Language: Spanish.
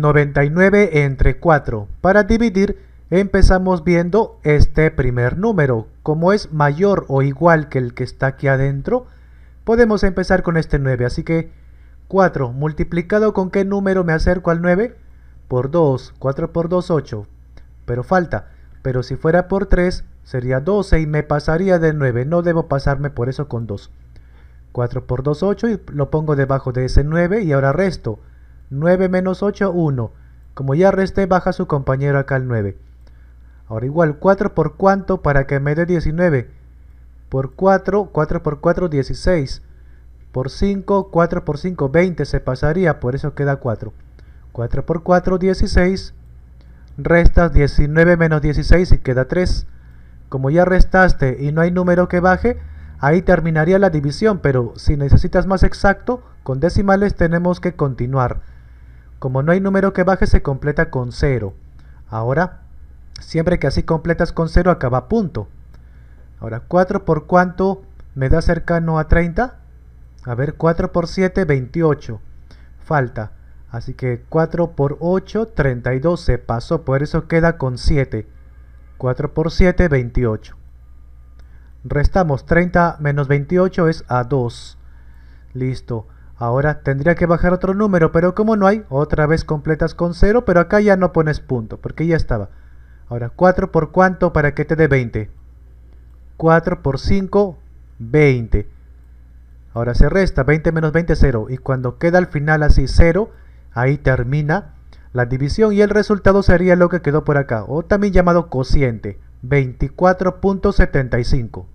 99 entre 4. Para dividir empezamos viendo este primer número. Como es mayor o igual que el que está aquí adentro, podemos empezar con este 9. Así que 4 multiplicado con qué número me acerco al 9? Por 2. 4 por 2, 8. Pero falta. Pero si fuera por 3, sería 12 y me pasaría de 9. No debo pasarme por eso con 2. 4 por 2, 8 y lo pongo debajo de ese 9 y ahora resto. 9 menos 8, 1. Como ya resté, baja su compañero acá al 9. Ahora igual, 4 por cuánto para que me dé 19. Por 4, 4 por 4, 16. Por 5, 4 por 5, 20 se pasaría, por eso queda 4. 4 por 4, 16. Restas 19 menos 16 y queda 3. Como ya restaste y no hay número que baje, ahí terminaría la división, pero si necesitas más exacto, con decimales tenemos que continuar. Como no hay número que baje, se completa con 0. Ahora, siempre que así completas con 0, acaba punto. Ahora, 4 por cuánto me da cercano a 30. A ver, 4 por 7, 28. Falta. Así que 4 por 8, 32 se pasó, por eso queda con 7. 4 por 7, 28. Restamos 30 menos 28 es a 2. Listo. Ahora tendría que bajar otro número, pero como no hay, otra vez completas con 0, pero acá ya no pones punto, porque ya estaba. Ahora, 4 por cuánto para que te dé 20. 4 por 5, 20. Ahora se resta, 20 menos 20, 0. Y cuando queda al final así 0, ahí termina la división y el resultado sería lo que quedó por acá, o también llamado cociente, 24.75.